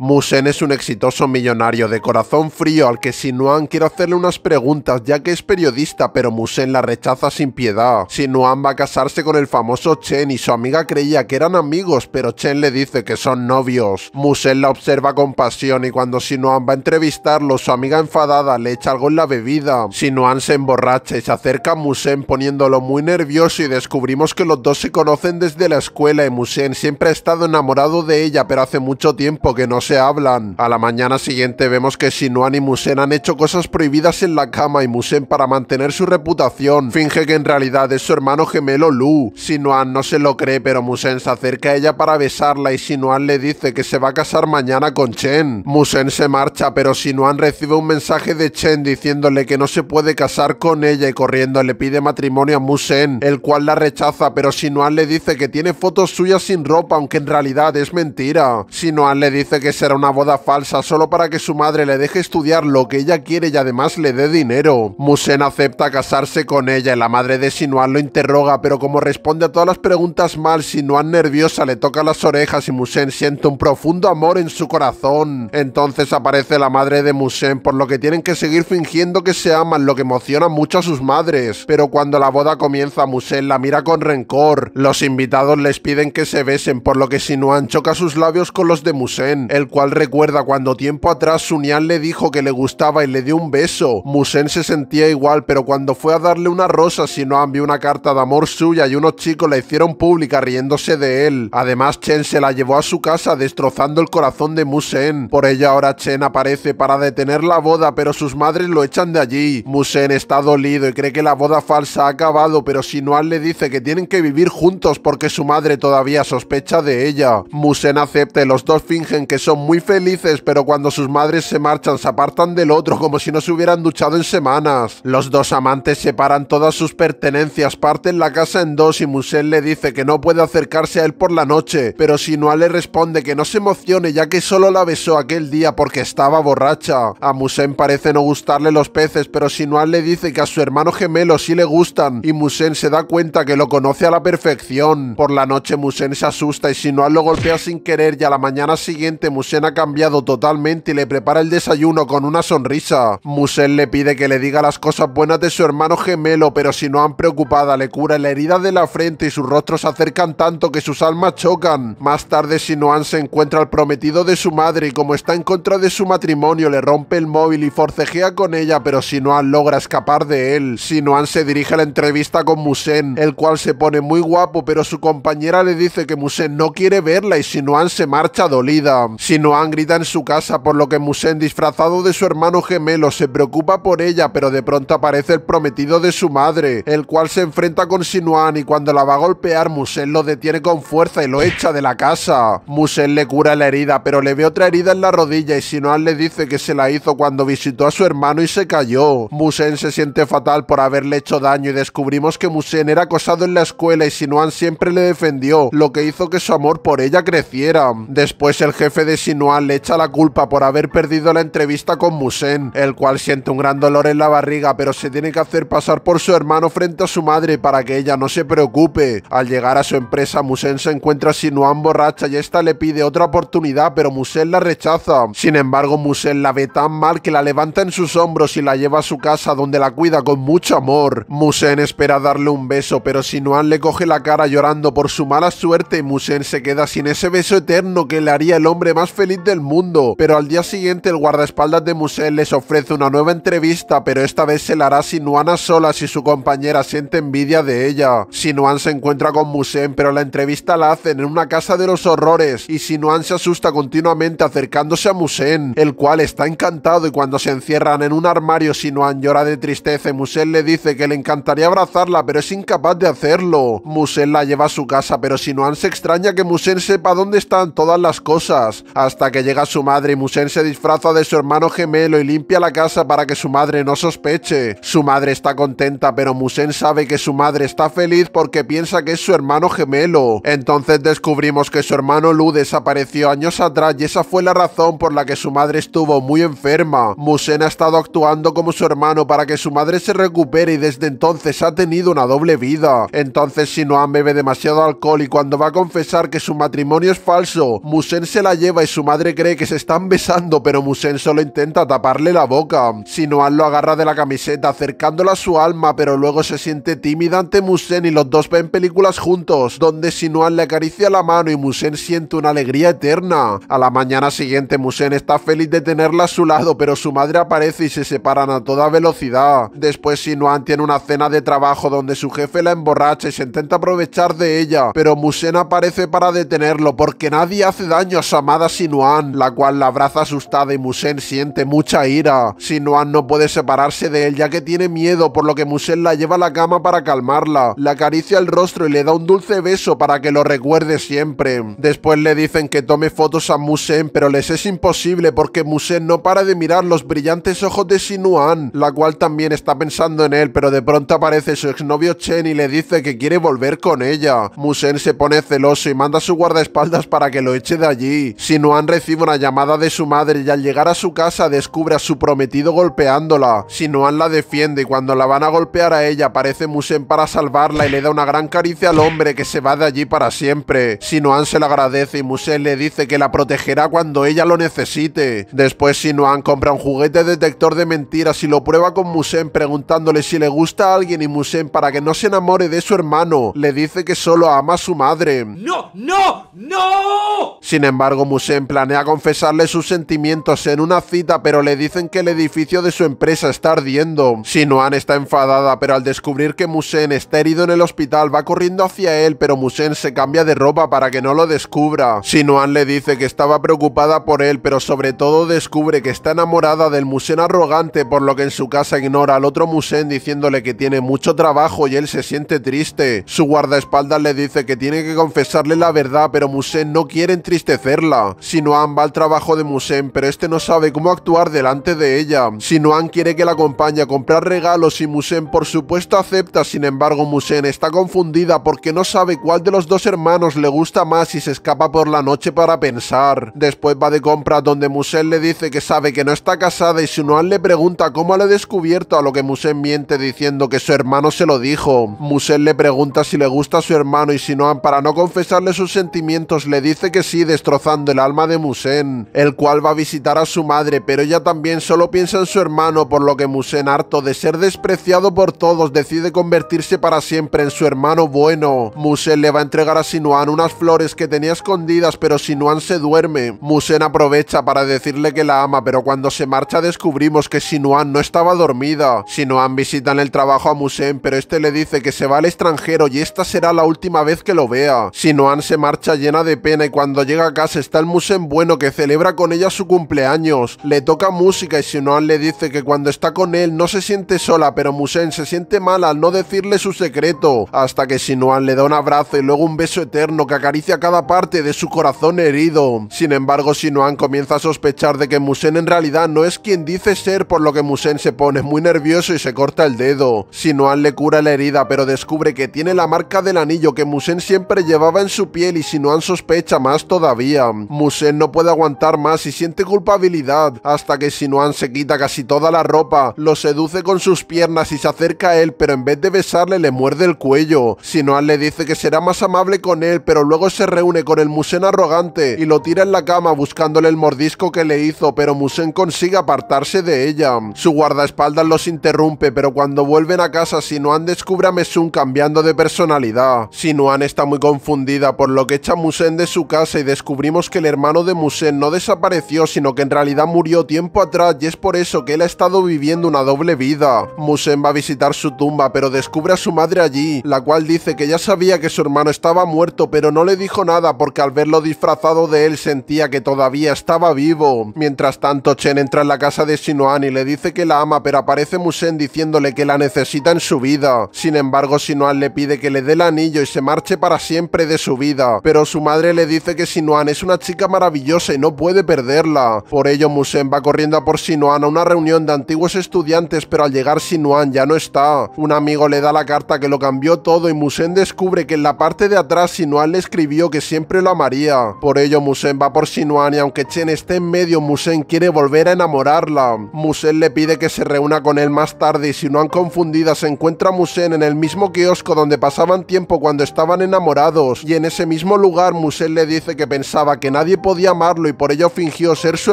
Musen es un exitoso millonario de corazón frío al que Sinuan quiere hacerle unas preguntas ya que es periodista pero Musen la rechaza sin piedad. Sinuan va a casarse con el famoso Chen y su amiga creía que eran amigos pero Chen le dice que son novios. Musen la observa con pasión y cuando Sinuan va a entrevistarlo su amiga enfadada le echa algo en la bebida. Sinuan se emborracha y se acerca a Musen poniéndolo muy nervioso y descubrimos que los dos se conocen desde la escuela y Musen siempre ha estado enamorado de ella pero hace mucho tiempo que no se hablan. A la mañana siguiente vemos que Sinuan y Musen han hecho cosas prohibidas en la cama y Musen para mantener su reputación finge que en realidad es su hermano gemelo Lu. Shinuan no se lo cree pero Musen se acerca a ella para besarla y Sinuan le dice que se va a casar mañana con Chen. Musen se marcha pero Sinuan recibe un mensaje de Chen diciéndole que no se puede casar con ella y corriendo le pide matrimonio a Musen, el cual la rechaza pero Sinuan le dice que tiene fotos suyas sin ropa aunque en realidad es mentira. Sinuan le dice que será una boda falsa solo para que su madre le deje estudiar lo que ella quiere y además le dé dinero. Musen acepta casarse con ella y la madre de Sinuan lo interroga, pero como responde a todas las preguntas mal, Sinuan nerviosa le toca las orejas y Musen siente un profundo amor en su corazón. Entonces aparece la madre de Musen, por lo que tienen que seguir fingiendo que se aman, lo que emociona mucho a sus madres. Pero cuando la boda comienza, Musen la mira con rencor. Los invitados les piden que se besen, por lo que Sinuan choca sus labios con los de Musen. El cual recuerda cuando tiempo atrás Sunian le dijo que le gustaba y le dio un beso. Musen se sentía igual, pero cuando fue a darle una rosa, Xinhuan vio una carta de amor suya y unos chicos la hicieron pública riéndose de él. Además, Chen se la llevó a su casa destrozando el corazón de Musen. Por ella ahora Chen aparece para detener la boda, pero sus madres lo echan de allí. Musen está dolido y cree que la boda falsa ha acabado, pero Sinoan le dice que tienen que vivir juntos porque su madre todavía sospecha de ella. Musen acepta y los dos fingen que son muy felices, pero cuando sus madres se marchan se apartan del otro como si no se hubieran duchado en semanas. Los dos amantes separan todas sus pertenencias, parten la casa en dos y Musen le dice que no puede acercarse a él por la noche, pero Sinua le responde que no se emocione ya que solo la besó aquel día porque estaba borracha. A Musen parece no gustarle los peces, pero Sinua le dice que a su hermano gemelo sí le gustan y Musen se da cuenta que lo conoce a la perfección. Por la noche Musen se asusta y Sinua lo golpea sin querer y a la mañana siguiente ha cambiado totalmente y le prepara el desayuno con una sonrisa. Musen le pide que le diga las cosas buenas de su hermano gemelo, pero si no han preocupada le cura la herida de la frente y sus rostros se acercan tanto que sus almas chocan. Más tarde Sinoan se encuentra al prometido de su madre y como está en contra de su matrimonio le rompe el móvil y forcejea con ella, pero Sinoan logra escapar de él. Sinoan se dirige a la entrevista con Musen, el cual se pone muy guapo, pero su compañera le dice que Musen no quiere verla y Sinoan se marcha dolida. Sinoan grita en su casa, por lo que Musen, disfrazado de su hermano gemelo, se preocupa por ella, pero de pronto aparece el prometido de su madre, el cual se enfrenta con Sinuan y cuando la va a golpear, Musen lo detiene con fuerza y lo echa de la casa. Musen le cura la herida, pero le ve otra herida en la rodilla y Sinoan le dice que se la hizo cuando visitó a su hermano y se cayó. Musen se siente fatal por haberle hecho daño y descubrimos que Musen era acosado en la escuela y Sinuan siempre le defendió, lo que hizo que su amor por ella creciera. Después el jefe de Sinuan le echa la culpa por haber perdido la entrevista con Musen, el cual siente un gran dolor en la barriga, pero se tiene que hacer pasar por su hermano frente a su madre para que ella no se preocupe. Al llegar a su empresa, Musen se encuentra a Sinuan borracha y esta le pide otra oportunidad, pero Musen la rechaza. Sin embargo, Musen la ve tan mal que la levanta en sus hombros y la lleva a su casa donde la cuida con mucho amor. Musen espera darle un beso, pero Sinuan le coge la cara llorando por su mala suerte y Musen se queda sin ese beso eterno que le haría el hombre más feliz del mundo, pero al día siguiente el guardaespaldas de Musel les ofrece una nueva entrevista, pero esta vez se la hará sinuana a si y su compañera siente envidia de ella. Sinuan se encuentra con Musen, pero la entrevista la hacen en una casa de los horrores y Sinuan se asusta continuamente acercándose a Musen, el cual está encantado y cuando se encierran en un armario Sinuan llora de tristeza y Musen le dice que le encantaría abrazarla, pero es incapaz de hacerlo. Musen la lleva a su casa, pero Sinuan se extraña que Musen sepa dónde están todas las cosas hasta que llega su madre y Musen se disfraza de su hermano gemelo y limpia la casa para que su madre no sospeche. Su madre está contenta, pero Musen sabe que su madre está feliz porque piensa que es su hermano gemelo. Entonces descubrimos que su hermano Lu desapareció años atrás y esa fue la razón por la que su madre estuvo muy enferma. Musen ha estado actuando como su hermano para que su madre se recupere y desde entonces ha tenido una doble vida. Entonces Sinoan bebe demasiado alcohol y cuando va a confesar que su matrimonio es falso, Musen se la lleva su madre cree que se están besando, pero Musen solo intenta taparle la boca. Sinoan lo agarra de la camiseta, acercándola a su alma, pero luego se siente tímida ante Musen y los dos ven películas juntos, donde Sinuan le acaricia la mano y Musen siente una alegría eterna. A la mañana siguiente, Musen está feliz de tenerla a su lado, pero su madre aparece y se separan a toda velocidad. Después, Sinuan tiene una cena de trabajo donde su jefe la emborracha y se intenta aprovechar de ella, pero Musen aparece para detenerlo porque nadie hace daño a amada... Sinuan, la cual la abraza asustada y Musen siente mucha ira. Sinuan no puede separarse de él ya que tiene miedo, por lo que Musen la lleva a la cama para calmarla. Le acaricia el rostro y le da un dulce beso para que lo recuerde siempre. Después le dicen que tome fotos a Musen, pero les es imposible porque Musen no para de mirar los brillantes ojos de Sinuan, la cual también está pensando en él, pero de pronto aparece su exnovio Chen y le dice que quiere volver con ella. Musen se pone celoso y manda a su guardaespaldas para que lo eche de allí. Sinuan Noan recibe una llamada de su madre y al llegar a su casa descubre a su prometido golpeándola. Sinoan la defiende y cuando la van a golpear a ella aparece Musen para salvarla y le da una gran caricia al hombre que se va de allí para siempre. Sinoan se la agradece y Musen le dice que la protegerá cuando ella lo necesite. Después Sinoan compra un juguete detector de mentiras y lo prueba con Musen preguntándole si le gusta a alguien y Musen para que no se enamore de su hermano le dice que solo ama a su madre. ¡No! ¡No! ¡No! Sin embargo Musen planea confesarle sus sentimientos en una cita, pero le dicen que el edificio de su empresa está ardiendo. Shinoan está enfadada, pero al descubrir que Musen está herido en el hospital, va corriendo hacia él, pero Musen se cambia de ropa para que no lo descubra. Shinoan le dice que estaba preocupada por él, pero sobre todo descubre que está enamorada del Musen arrogante, por lo que en su casa ignora al otro Musen diciéndole que tiene mucho trabajo y él se siente triste. Su guardaespaldas le dice que tiene que confesarle la verdad, pero Musen no quiere entristecerla. Sinuan va al trabajo de Musen, pero este no sabe cómo actuar delante de ella. Sinuan quiere que la acompañe a comprar regalos y Musen por supuesto acepta, sin embargo Musen está confundida porque no sabe cuál de los dos hermanos le gusta más y se escapa por la noche para pensar. Después va de compra donde Musen le dice que sabe que no está casada y Sinuan le pregunta cómo le ha descubierto a lo que Musen miente diciendo que su hermano se lo dijo. Musen le pregunta si le gusta a su hermano y Sinuan para no confesarle sus sentimientos le dice que sí destrozando el alma de Musen, el cual va a visitar a su madre, pero ella también solo piensa en su hermano, por lo que Musen, harto de ser despreciado por todos, decide convertirse para siempre en su hermano bueno. Musen le va a entregar a Sinuan unas flores que tenía escondidas, pero Sinuan se duerme. Musen aprovecha para decirle que la ama, pero cuando se marcha descubrimos que Sinuan no estaba dormida. Sinuan visita en el trabajo a Musen, pero este le dice que se va al extranjero y esta será la última vez que lo vea. Sinuan se marcha llena de pena y cuando llega a casa está el bueno que celebra con ella su cumpleaños. Le toca música y Sinoan le dice que cuando está con él no se siente sola, pero Musen se siente mal al no decirle su secreto. Hasta que Sinoan le da un abrazo y luego un beso eterno que acaricia cada parte de su corazón herido. Sin embargo, Sinoan comienza a sospechar de que Musen en realidad no es quien dice ser, por lo que Musen se pone muy nervioso y se corta el dedo. Sinoan le cura la herida, pero descubre que tiene la marca del anillo que Musen siempre llevaba en su piel y Sinoan sospecha más todavía. Musen eh, no puede aguantar más y siente culpabilidad hasta que Sinuan se quita casi toda la ropa, lo seduce con sus piernas y se acerca a él, pero en vez de besarle le muerde el cuello. Sinuan le dice que será más amable con él, pero luego se reúne con el Musen arrogante y lo tira en la cama buscándole el mordisco que le hizo, pero Musen consigue apartarse de ella. Su guardaespaldas los interrumpe, pero cuando vuelven a casa Sinuan descubre a Mesun cambiando de personalidad. Sinuan está muy confundida por lo que echa a Musen de su casa y descubrimos que el hermano hermano de Musen no desapareció, sino que en realidad murió tiempo atrás y es por eso que él ha estado viviendo una doble vida. Musen va a visitar su tumba, pero descubre a su madre allí, la cual dice que ya sabía que su hermano estaba muerto, pero no le dijo nada porque al verlo disfrazado de él sentía que todavía estaba vivo. Mientras tanto, Chen entra en la casa de Sinuan y le dice que la ama, pero aparece Musen diciéndole que la necesita en su vida. Sin embargo, Sinuan le pide que le dé el anillo y se marche para siempre de su vida, pero su madre le dice que Sinuan es una chica maravillosa y no puede perderla. Por ello, Musen va corriendo a por Sinuan a una reunión de antiguos estudiantes, pero al llegar Sinuan ya no está. Un amigo le da la carta que lo cambió todo y Musen descubre que en la parte de atrás Sinuan le escribió que siempre lo amaría. Por ello, Musen va por Sinuan y aunque Chen esté en medio, Musen quiere volver a enamorarla. Musen le pide que se reúna con él más tarde y Sinuan confundida se encuentra a Musen en el mismo kiosco donde pasaban tiempo cuando estaban enamorados y en ese mismo lugar Musen le dice que pensaba que nadie podía amarlo y por ello fingió ser su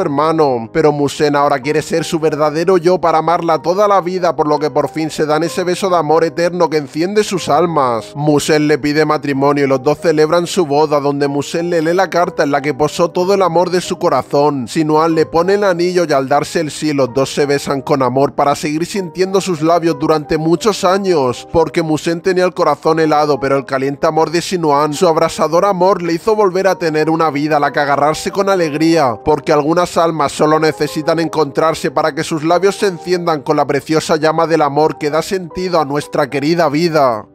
hermano, pero Musen ahora quiere ser su verdadero yo para amarla toda la vida, por lo que por fin se dan ese beso de amor eterno que enciende sus almas. Musen le pide matrimonio y los dos celebran su boda, donde Musen le lee la carta en la que posó todo el amor de su corazón. Sinuan le pone el anillo y al darse el sí, los dos se besan con amor para seguir sintiendo sus labios durante muchos años, porque Musen tenía el corazón helado, pero el caliente amor de Sinuan, su abrasador amor, le hizo volver a tener una vida la cagada con alegría, porque algunas almas solo necesitan encontrarse para que sus labios se enciendan con la preciosa llama del amor que da sentido a nuestra querida vida.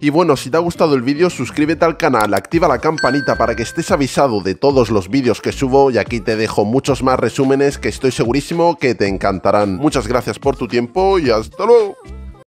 Y bueno, si te ha gustado el vídeo, suscríbete al canal, activa la campanita para que estés avisado de todos los vídeos que subo y aquí te dejo muchos más resúmenes que estoy segurísimo que te encantarán. Muchas gracias por tu tiempo y hasta luego.